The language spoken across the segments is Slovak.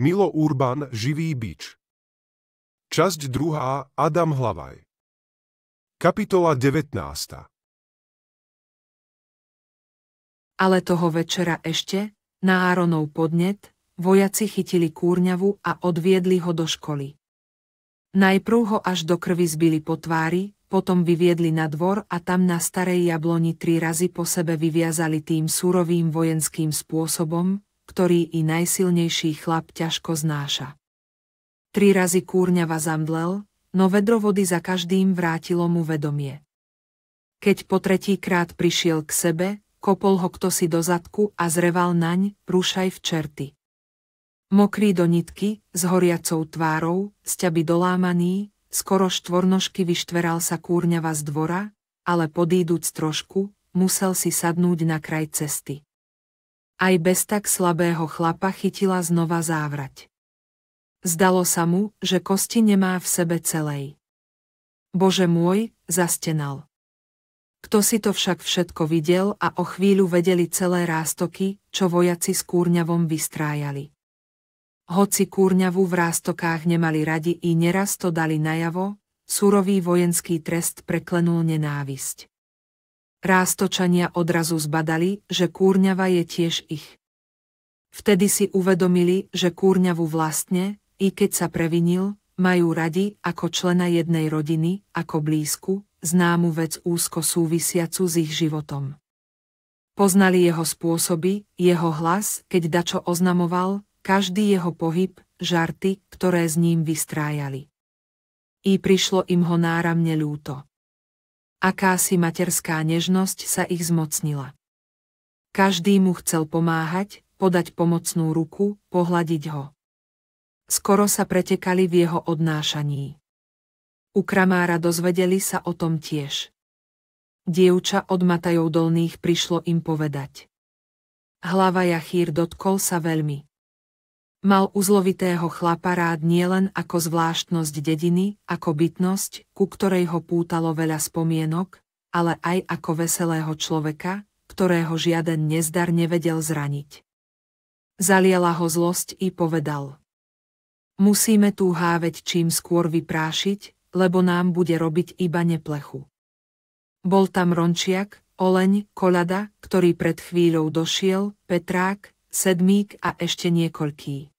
Milo Urban Živý bič Časť druhá Adam Hlavaj Kapitola 19. Ale toho večera ešte, na Áronov podnet, vojaci chytili kúrňavu a odviedli ho do školy. Najprv ho až do krvi zbili po tvári, potom vyviedli na dvor a tam na starej jabloni tri razy po sebe vyviazali tým surovým vojenským spôsobom, ktorý i najsilnejší chlap ťažko znáša. Tri razy kúrňava zamdlel, no vedro vody za každým vrátilo mu vedomie. Keď po tretí krát prišiel k sebe, kopol ho kto si do zadku a zreval naň, prúšaj v čerty. Mokrý do nitky, s horiacou tvárou, sťaby dolámaný, skoro štvornožky vyštveral sa kúrňava z dvora, ale podíduc trošku, musel si sadnúť na kraj cesty aj bez tak slabého chlapa chytila znova závrať. Zdalo sa mu, že kosti nemá v sebe celej. Bože môj, zastenal. Kto si to však všetko videl a o chvíľu vedeli celé rástoky, čo vojaci s Kúrňavom vystrájali. Hoci Kúrňavu v rástokách nemali radi i neraz to dali najavo, surový vojenský trest preklenul nenávisť. Rástočania odrazu zbadali, že kúrňava je tiež ich. Vtedy si uvedomili, že kúrňavu vlastne, i keď sa previnil, majú radi ako člena jednej rodiny, ako blízku, známu vec úzko súvisiacu s ich životom. Poznali jeho spôsoby, jeho hlas, keď dačo oznamoval, každý jeho pohyb, žarty, ktoré s ním vystrájali. I prišlo im ho náramne ľúto. Akási materská nežnosť sa ich zmocnila. Každý mu chcel pomáhať, podať pomocnú ruku, pohľadiť ho. Skoro sa pretekali v jeho odnášaní. U kramára dozvedeli sa o tom tiež. Dievča od Matajov dolných prišlo im povedať. Hlava Jachír dotkol sa veľmi. Mal uzlovitého chlapa rád nielen ako zvláštnosť dediny, ako bytnosť, ku ktorej ho pútalo veľa spomienok, ale aj ako veselého človeka, ktorého žiaden nezdar nevedel zraniť. Zaliala ho zlosť i povedal. Musíme tú háveť čím skôr vyprášiť, lebo nám bude robiť iba neplechu. Bol tam Rončiak, Oleň, Kolada, ktorý pred chvíľou došiel, Petrák, sedmík a ešte niekoľký.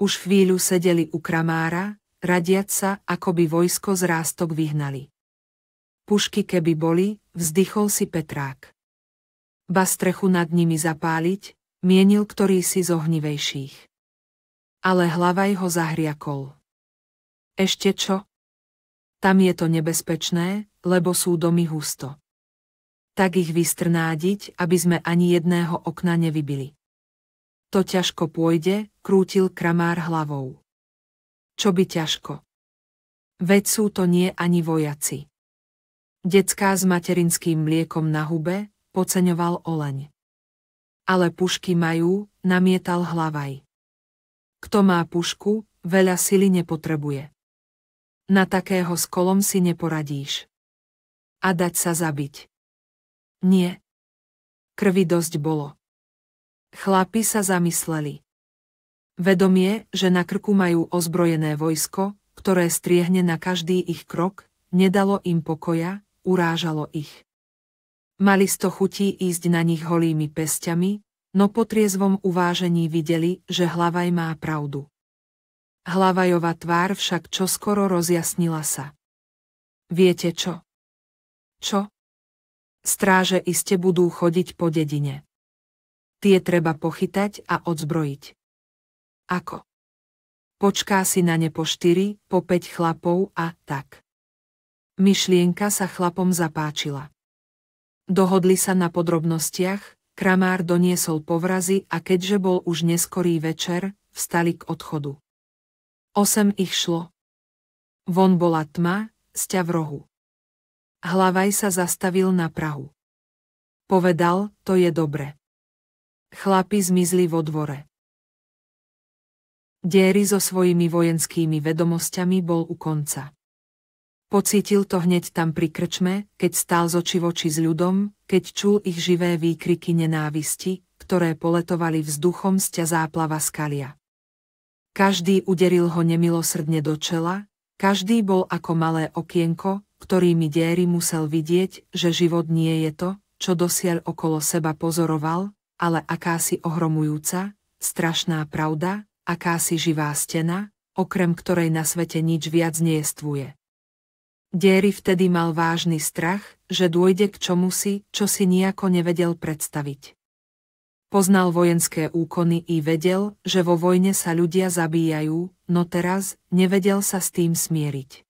Už chvíľu sedeli u kramára, radiať sa, ako by vojsko z rástok vyhnali. Pušky keby boli, vzdychol si Petrák. Ba strechu nad nimi zapáliť, mienil ktorý si z ohnivejších. Ale hlavaj ho zahriakol. Ešte čo? Tam je to nebezpečné, lebo sú domy husto. Tak ich vystrnádiť, aby sme ani jedného okna nevybili. To ťažko pôjde, krútil kramár hlavou. Čo by ťažko? Veď sú to nie ani vojaci. Decká s materinským mliekom na hube, poceňoval oleň. Ale pušky majú, namietal hlavaj. Kto má pušku, veľa sily nepotrebuje. Na takého s kolom si neporadíš. A dať sa zabiť. Nie. Krvi dosť bolo. Chlapi sa zamysleli. Vedomie, že na krku majú ozbrojené vojsko, ktoré striehne na každý ich krok, nedalo im pokoja, urážalo ich. Mali sto chutí ísť na nich holými pestiami, no po triezvom uvážení videli, že Hlavaj má pravdu. Hlavajová tvár však čoskoro rozjasnila sa. Viete čo? Čo? Stráže iste budú chodiť po dedine. Tie treba pochytať a odzbrojiť. Ako? Počká si na ne po štyri, po päť chlapov a tak. Myšlienka sa chlapom zapáčila. Dohodli sa na podrobnostiach, Kramár doniesol povrazy a keďže bol už neskorý večer, vstali k odchodu. Osem ich šlo. Von bola tma, sťa v rohu. Hlavaj sa zastavil na Prahu. Povedal, to je dobre. Chlapi zmizli vo dvore. Diery so svojimi vojenskými vedomosťami bol u konca. Pocítil to hneď tam pri krčme, keď stál z oči voči s ľudom, keď čul ich živé výkriky nenávisti, ktoré poletovali vzduchom ťa záplava skalia. Každý uderil ho nemilosrdne do čela, každý bol ako malé okienko, ktorými Diery musel vidieť, že život nie je to, čo dosiaľ okolo seba pozoroval, ale akási ohromujúca, strašná pravda, akási živá stena, okrem ktorej na svete nič viac nejestvuje. Diery vtedy mal vážny strach, že dôjde k čomusi, čo si nejako nevedel predstaviť. Poznal vojenské úkony i vedel, že vo vojne sa ľudia zabíjajú, no teraz nevedel sa s tým smieriť.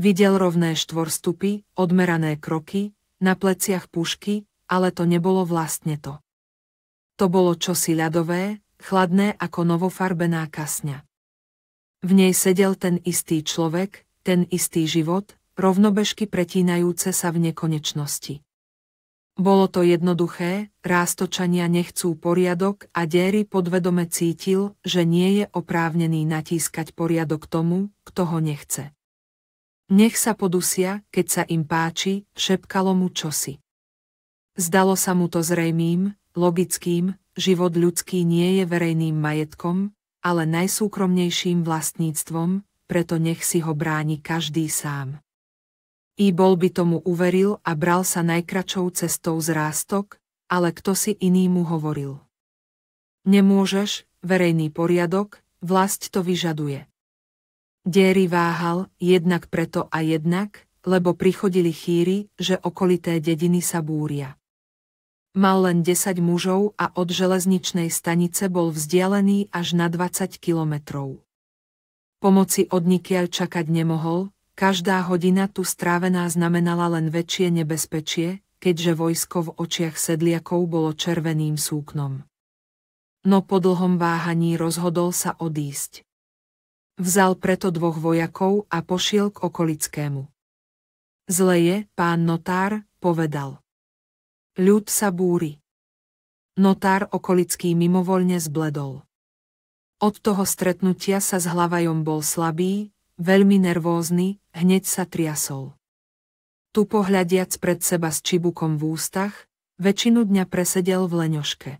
Videl rovné štvorstupy, odmerané kroky, na pleciach pušky, ale to nebolo vlastne to. To bolo čosi ľadové, chladné ako novofarbená kasňa. V nej sedel ten istý človek, ten istý život, rovnobežky pretínajúce sa v nekonečnosti. Bolo to jednoduché, rástočania nechcú poriadok a Dery podvedome cítil, že nie je oprávnený natískať poriadok tomu, kto ho nechce. Nech sa podusia, keď sa im páči, šepkalo mu čosi. Zdalo sa mu to zrejmým, logickým, život ľudský nie je verejným majetkom, ale najsúkromnejším vlastníctvom, preto nech si ho bráni každý sám. I bol by tomu uveril a bral sa najkračou cestou zrástok, ale kto si iný mu hovoril. Nemôžeš, verejný poriadok, vlast to vyžaduje. Diery váhal, jednak preto a jednak, lebo prichodili chýry, že okolité dediny sa búria. Mal len 10 mužov a od železničnej stanice bol vzdialený až na 20 kilometrov. Pomoci od nikiaľ čakať nemohol, každá hodina tu strávená znamenala len väčšie nebezpečie, keďže vojsko v očiach sedliakov bolo červeným súknom. No po dlhom váhaní rozhodol sa odísť. Vzal preto dvoch vojakov a pošiel k okolickému. Zle je, pán notár, povedal. Ľud sa búri. Notár okolický mimovoľne zbledol. Od toho stretnutia sa s hlavajom bol slabý, veľmi nervózny, hneď sa triasol. Tu pohľadiac pred seba s čibukom v ústach, väčšinu dňa presedel v leňoške.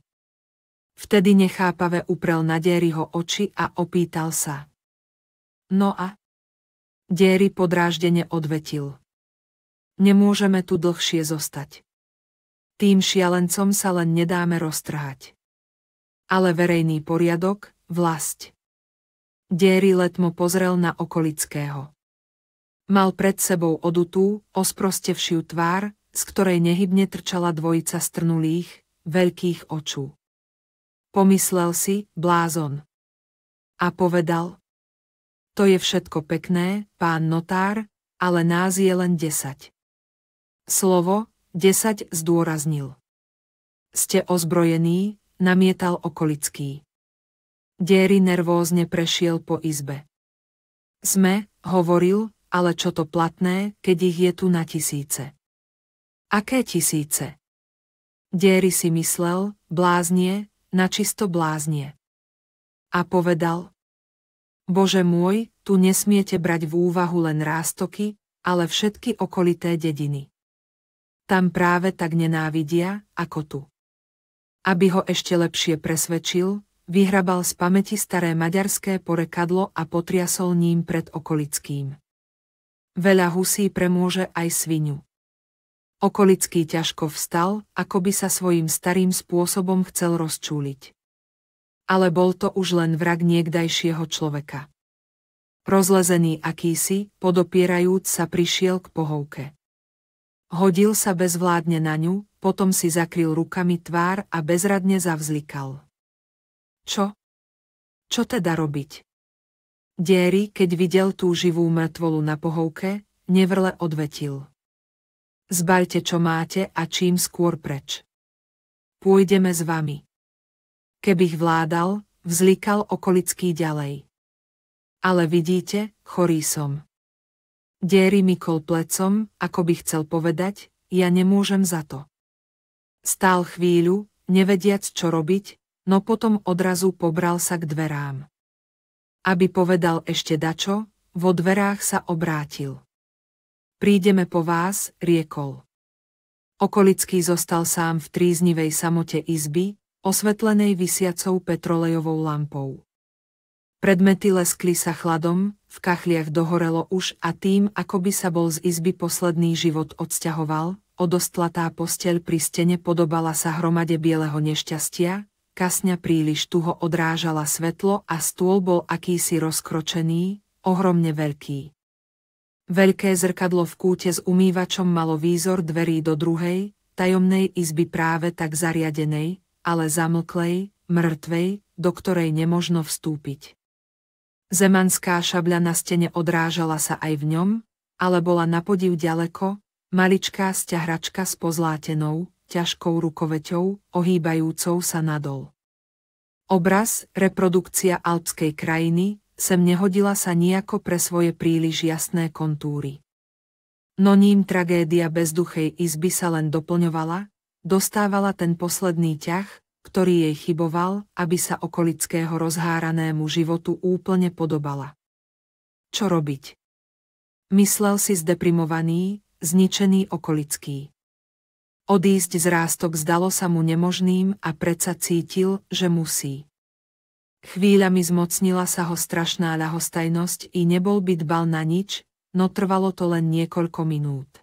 Vtedy nechápave uprel na ho oči a opýtal sa. No a? Déry podráždene odvetil. Nemôžeme tu dlhšie zostať. Tým šialencom sa len nedáme roztrhať. Ale verejný poriadok, vlast. Déry letmo pozrel na okolického. Mal pred sebou odutú, osprostevšiu tvár, z ktorej nehybne trčala dvojica strnulých, veľkých očú. Pomyslel si, blázon. A povedal, to je všetko pekné, pán notár, ale nás je len desať. Slovo, 10 zdôraznil. Ste ozbrojení, namietal okolický. Diery nervózne prešiel po izbe. Sme, hovoril, ale čo to platné, keď ich je tu na tisíce. Aké tisíce? Diery si myslel, bláznie, načisto bláznie. A povedal, Bože môj, tu nesmiete brať v úvahu len rástoky, ale všetky okolité dediny tam práve tak nenávidia, ako tu. Aby ho ešte lepšie presvedčil, vyhrabal z pamäti staré maďarské porekadlo a potriasol ním pred okolickým. Veľa husí premôže aj svinu. Okolický ťažko vstal, ako by sa svojím starým spôsobom chcel rozčúliť. Ale bol to už len vrak niekdajšieho človeka. Rozlezený akýsi, podopierajúc sa prišiel k pohovke. Hodil sa bezvládne na ňu, potom si zakryl rukami tvár a bezradne zavzlikal. Čo? Čo teda robiť? Diery, keď videl tú živú mŕtvolu na pohovke, nevrle odvetil. Zbalte, čo máte a čím skôr preč. Pôjdeme s vami. Kebych vládal, vzlikal okolický ďalej. Ale vidíte, chorý som. Derry mykol plecom, ako by chcel povedať, ja nemôžem za to. Stál chvíľu, nevediac čo robiť, no potom odrazu pobral sa k dverám. Aby povedal ešte dačo, vo dverách sa obrátil. Prídeme po vás, riekol. Okolický zostal sám v tríznivej samote izby, osvetlenej vysiacou petrolejovou lampou. Predmety leskli sa chladom, v kachliach dohorelo už a tým, ako by sa bol z izby posledný život odsťahoval, odostlatá posteľ pri stene podobala sa hromade bieleho nešťastia, kasňa príliš tuho odrážala svetlo a stôl bol akýsi rozkročený, ohromne veľký. Veľké zrkadlo v kúte s umývačom malo výzor dverí do druhej, tajomnej izby práve tak zariadenej, ale zamlklej, mŕtvej, do ktorej nemožno vstúpiť. Zemanská šabľa na stene odrážala sa aj v ňom, ale bola napodiv ďaleko, maličká stiahračka s pozlátenou, ťažkou rukoveťou, ohýbajúcou sa nadol. Obraz, reprodukcia alpskej krajiny, sem nehodila sa nejako pre svoje príliš jasné kontúry. No ním tragédia bezduchej izby sa len doplňovala, dostávala ten posledný ťah, ktorý jej chyboval, aby sa okolického rozháranému životu úplne podobala. Čo robiť? Myslel si zdeprimovaný, zničený okolický. Odísť z rástok zdalo sa mu nemožným a predsa cítil, že musí. Chvíľami zmocnila sa ho strašná ľahostajnosť i nebol by dbal na nič, no trvalo to len niekoľko minút.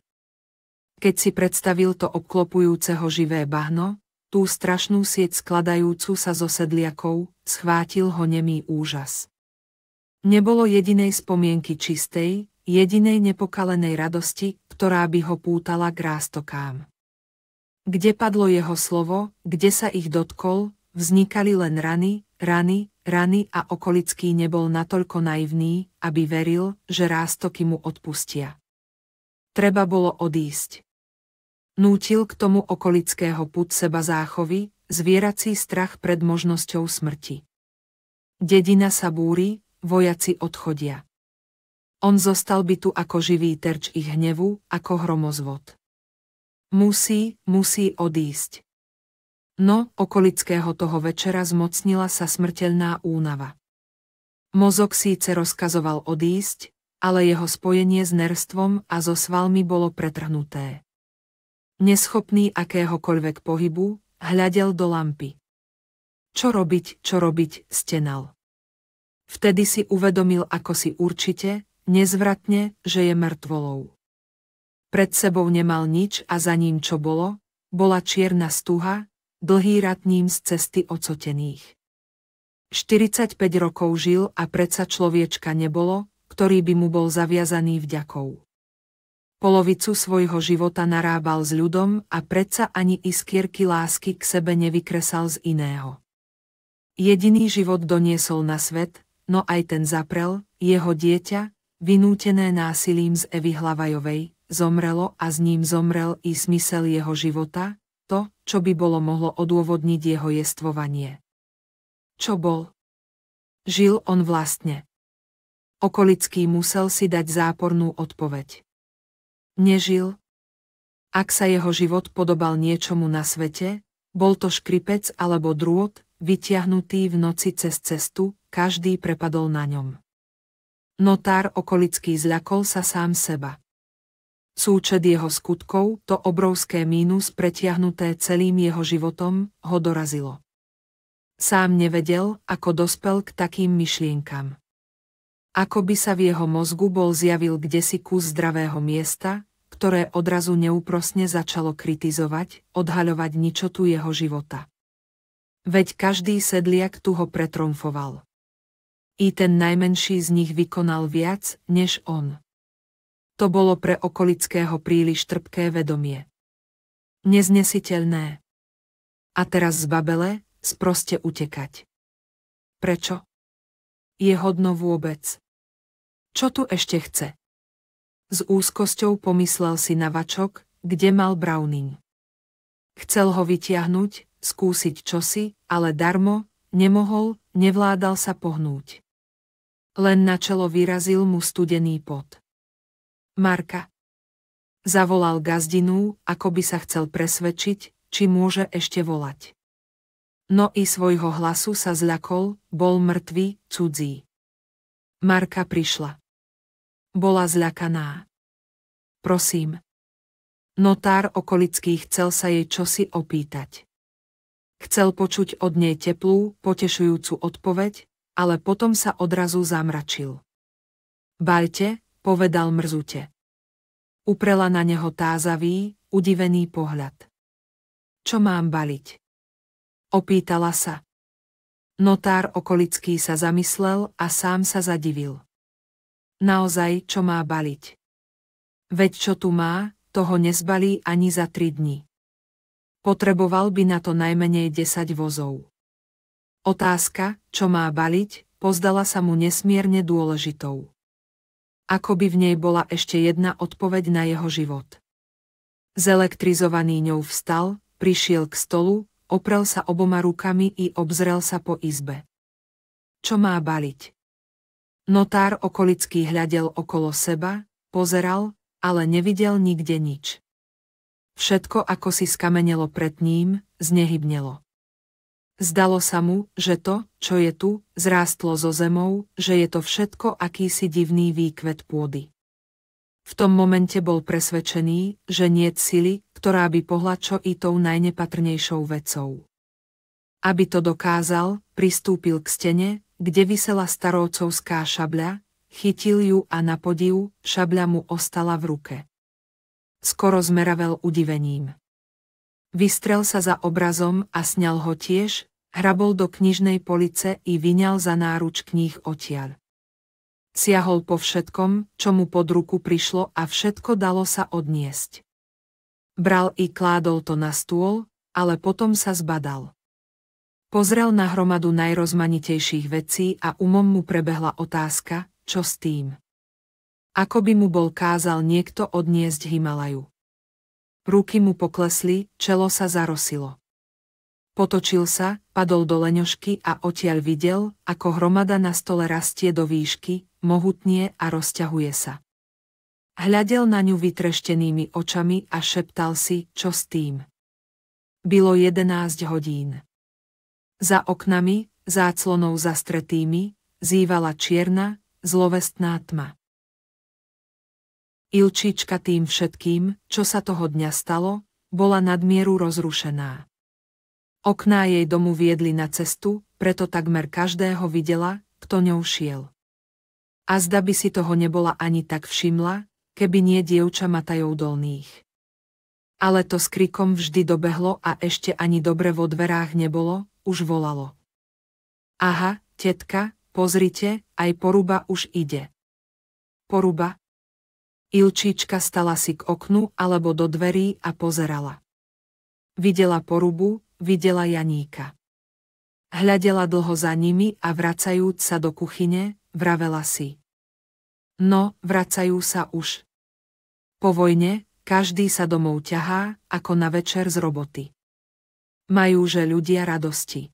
Keď si predstavil to obklopujúceho živé bahno, tú strašnú sieť skladajúcu sa zo sedliakov, schvátil ho nemý úžas. Nebolo jedinej spomienky čistej, jedinej nepokalenej radosti, ktorá by ho pútala k rástokám. Kde padlo jeho slovo, kde sa ich dotkol, vznikali len rany, rany, rany a okolický nebol natoľko naivný, aby veril, že rástoky mu odpustia. Treba bolo odísť nútil k tomu okolického put seba záchovy, zvierací strach pred možnosťou smrti. Dedina sa búri, vojaci odchodia. On zostal by tu ako živý terč ich hnevu, ako hromozvod. Musí, musí odísť. No, okolického toho večera zmocnila sa smrteľná únava. Mozog síce rozkazoval odísť, ale jeho spojenie s nerstvom a so svalmi bolo pretrhnuté. Neschopný akéhokoľvek pohybu, hľadel do lampy. Čo robiť, čo robiť, stenal. Vtedy si uvedomil ako si určite, nezvratne, že je mŕtvolou. Pred sebou nemal nič a za ním čo bolo, bola čierna stuha, dlhý rad ním z cesty ocotených. 45 rokov žil a predsa človečka nebolo, ktorý by mu bol zaviazaný vďakou. Polovicu svojho života narábal s ľudom a predsa ani iskierky lásky k sebe nevykresal z iného. Jediný život doniesol na svet, no aj ten zaprel, jeho dieťa, vynútené násilím z Evy Hlavajovej, zomrelo a s ním zomrel i smysel jeho života, to, čo by bolo mohlo odôvodniť jeho jestvovanie. Čo bol? Žil on vlastne. Okolický musel si dať zápornú odpoveď nežil. Ak sa jeho život podobal niečomu na svete, bol to škripec alebo drôt, vytiahnutý v noci cez cestu, každý prepadol na ňom. Notár okolický zľakol sa sám seba. Súčet jeho skutkov, to obrovské mínus pretiahnuté celým jeho životom, ho dorazilo. Sám nevedel, ako dospel k takým myšlienkam. Ako by sa v jeho mozgu bol zjavil kdesi kus zdravého miesta, ktoré odrazu neúprosne začalo kritizovať, odhaľovať ničotu jeho života. Veď každý sedliak tu ho pretromfoval. I ten najmenší z nich vykonal viac, než on. To bolo pre okolického príliš trpké vedomie. Neznesiteľné. A teraz z babele, sproste utekať. Prečo? Je hodno vôbec. Čo tu ešte chce? S úzkosťou pomyslel si na vačok, kde mal Browning. Chcel ho vytiahnuť, skúsiť čosi, ale darmo, nemohol, nevládal sa pohnúť. Len na čelo vyrazil mu studený pot. Marka. Zavolal gazdinu, ako by sa chcel presvedčiť, či môže ešte volať. No i svojho hlasu sa zľakol, bol mŕtvý, cudzí. Marka prišla. Bola zľakaná. Prosím. Notár okolický chcel sa jej čosi opýtať. Chcel počuť od nej teplú, potešujúcu odpoveď, ale potom sa odrazu zamračil. Bajte, povedal mrzute. Uprela na neho tázavý, udivený pohľad. Čo mám baliť? Opýtala sa. Notár okolický sa zamyslel a sám sa zadivil naozaj čo má baliť. Veď čo tu má, toho nezbalí ani za tri dni. Potreboval by na to najmenej 10 vozov. Otázka, čo má baliť, pozdala sa mu nesmierne dôležitou. Ako by v nej bola ešte jedna odpoveď na jeho život. Zelektrizovaný ňou vstal, prišiel k stolu, oprel sa oboma rukami i obzrel sa po izbe. Čo má baliť? Notár okolický hľadel okolo seba, pozeral, ale nevidel nikde nič. Všetko ako si skamenelo pred ním, znehybnelo. Zdalo sa mu, že to, čo je tu, zrástlo zo zemou, že je to všetko akýsi divný výkvet pôdy. V tom momente bol presvedčený, že nie sily, ktorá by pohla čo i tou najnepatrnejšou vecou. Aby to dokázal, pristúpil k stene, kde vysela starovcovská šabľa, chytil ju a na podiv, šabľa mu ostala v ruke. Skoro zmeravel udivením. Vystrel sa za obrazom a sňal ho tiež, hrabol do knižnej police i vyňal za náruč kníh odtiaľ. Siahol po všetkom, čo mu pod ruku prišlo a všetko dalo sa odniesť. Bral i kládol to na stôl, ale potom sa zbadal. Pozrel na hromadu najrozmanitejších vecí a umom mu prebehla otázka, čo s tým. Ako by mu bol kázal niekto odniesť Himalaju. Ruky mu poklesli, čelo sa zarosilo. Potočil sa, padol do leňošky a otiaľ videl, ako hromada na stole rastie do výšky, mohutnie a rozťahuje sa. Hľadel na ňu vytreštenými očami a šeptal si, čo s tým. Bylo jedenásť hodín. Za oknami, záclonou zastretými, zývala čierna, zlovestná tma. Ilčička tým všetkým, čo sa toho dňa stalo, bola nadmieru rozrušená. Okná jej domu viedli na cestu, preto takmer každého videla, kto ňou šiel. A zda by si toho nebola ani tak všimla, keby nie dievča Matajov dolných. Ale to s krikom vždy dobehlo a ešte ani dobre vo dverách nebolo, už volalo. Aha, tetka, pozrite, aj poruba už ide. Poruba. Ilčíčka stala si k oknu alebo do dverí a pozerala. Videla porubu, videla Janíka. Hľadela dlho za nimi a vracajúc sa do kuchyne, vravela si. No, vracajú sa už. Po vojne, každý sa domov ťahá, ako na večer z roboty. Majú že ľudia radosti.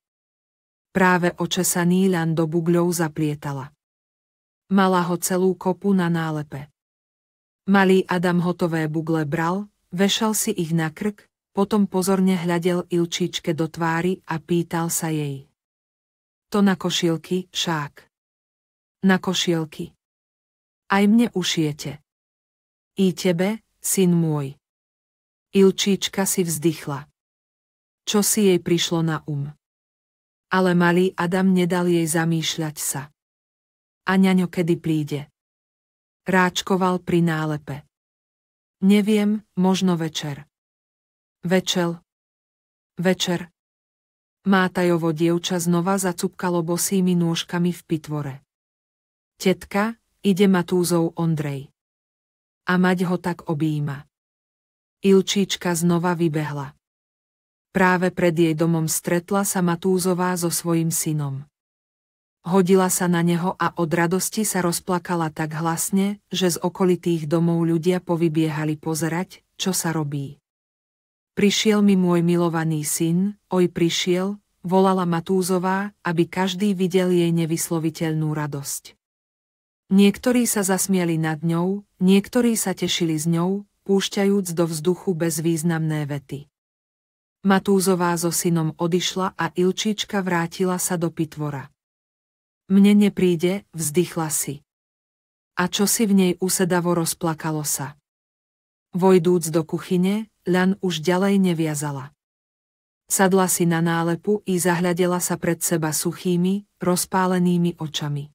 Práve oče sa Níľan do bugľov zaplietala. Mala ho celú kopu na nálepe. Malý Adam hotové bugle bral, vešal si ich na krk, potom pozorne hľadel Ilčíčke do tvári a pýtal sa jej. To na košielky, šák. Na košielky. Aj mne ušiete. I tebe, syn môj. Ilčíčka si vzdychla čo si jej prišlo na um. Ale malý Adam nedal jej zamýšľať sa. A ňaňo kedy príde. Ráčkoval pri nálepe. Neviem, možno večer. Večel. Večer. Mátajovo dievča znova zacupkalo bosými nôžkami v pitvore. Tetka, ide Matúzov Ondrej. A mať ho tak obíma. Ilčíčka znova vybehla. Práve pred jej domom stretla sa Matúzová so svojim synom. Hodila sa na neho a od radosti sa rozplakala tak hlasne, že z okolitých domov ľudia povybiehali pozerať, čo sa robí. Prišiel mi môj milovaný syn, oj prišiel, volala Matúzová, aby každý videl jej nevysloviteľnú radosť. Niektorí sa zasmiali nad ňou, niektorí sa tešili z ňou, púšťajúc do vzduchu bezvýznamné vety. Matúzová so synom odišla a Ilčíčka vrátila sa do pitvora. Mne nepríde, vzdychla si. A čo si v nej usedavo rozplakalo sa. Vojdúc do kuchyne, Ľan už ďalej neviazala. Sadla si na nálepu i zahľadela sa pred seba suchými, rozpálenými očami.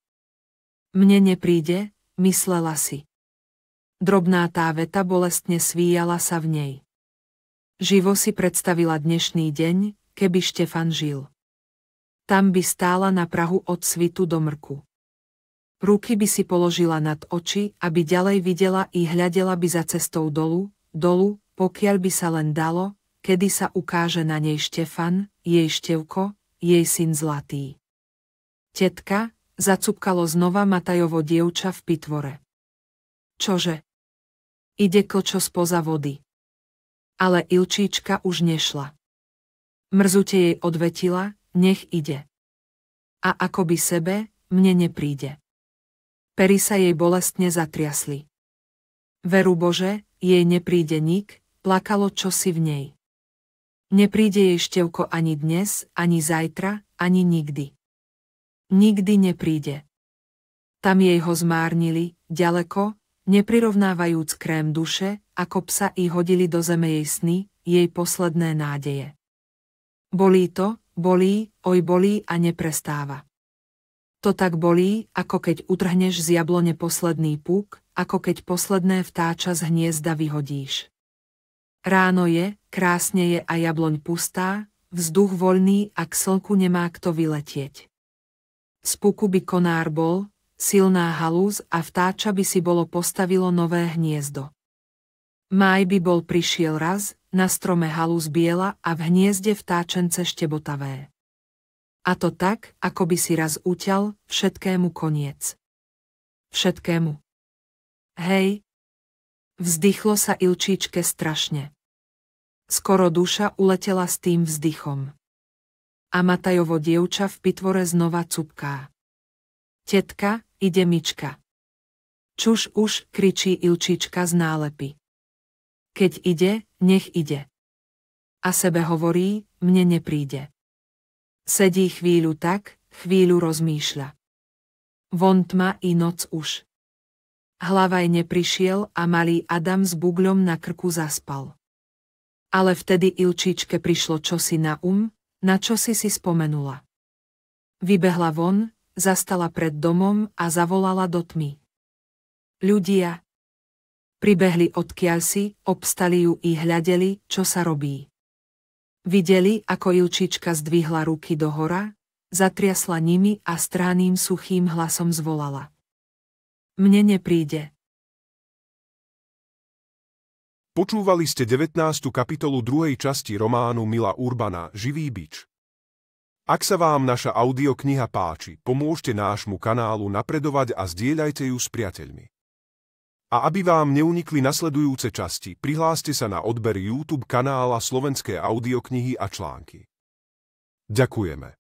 Mne nepríde, myslela si. Drobná tá veta bolestne svíjala sa v nej. Živo si predstavila dnešný deň, keby Štefan žil. Tam by stála na Prahu od svitu do mrku. Ruky by si položila nad oči, aby ďalej videla i hľadela by za cestou dolu, dolu, pokiaľ by sa len dalo, kedy sa ukáže na nej Štefan, jej števko, jej syn zlatý. Tetka, zacupkalo znova Matajovo dievča v pitvore. Čože? Ide klčo spoza vody ale Ilčíčka už nešla. Mrzute jej odvetila, nech ide. A akoby sebe, mne nepríde. Pery sa jej bolestne zatriasli. Veru Bože, jej nepríde nik, plakalo čosi v nej. Nepríde jej števko ani dnes, ani zajtra, ani nikdy. Nikdy nepríde. Tam jej ho zmárnili, ďaleko, neprirovnávajúc krém duše, ako psa i hodili do zeme jej sny, jej posledné nádeje. Bolí to, bolí, oj bolí a neprestáva. To tak bolí, ako keď utrhneš z jablone posledný púk, ako keď posledné vtáča z hniezda vyhodíš. Ráno je, krásne je a jabloň pustá, vzduch voľný a k slnku nemá kto vyletieť. Z puku by konár bol, silná halúz a vtáča by si bolo postavilo nové hniezdo. Máj by bol prišiel raz, na strome halúz biela a v hniezde vtáčence štebotavé. A to tak, ako by si raz uťal, všetkému koniec. Všetkému. Hej. Vzdychlo sa Ilčíčke strašne. Skoro duša uletela s tým vzdychom. A Matajovo dievča v pitvore znova cupká. Tetka, ide myčka. Čuž už, kričí Ilčička z nálepy. Keď ide, nech ide. A sebe hovorí, mne nepríde. Sedí chvíľu tak, chvíľu rozmýšľa. Von tma i noc už. Hlavaj neprišiel a malý Adam s bugľom na krku zaspal. Ale vtedy Ilčičke prišlo čosi na um, na čo si spomenula. Vybehla von, zastala pred domom a zavolala do tmy. Ľudia. Pribehli od si, obstali ju i hľadeli, čo sa robí. Videli, ako Ilčička zdvihla ruky do hora, zatriasla nimi a stráným suchým hlasom zvolala. Mne nepríde. Počúvali ste 19. kapitolu druhej časti románu Mila Urbana Živý bič. Ak sa vám naša audiokniha páči, pomôžte nášmu kanálu napredovať a zdieľajte ju s priateľmi. A aby vám neunikli nasledujúce časti, prihláste sa na odber YouTube kanála Slovenské audioknihy a články. Ďakujeme.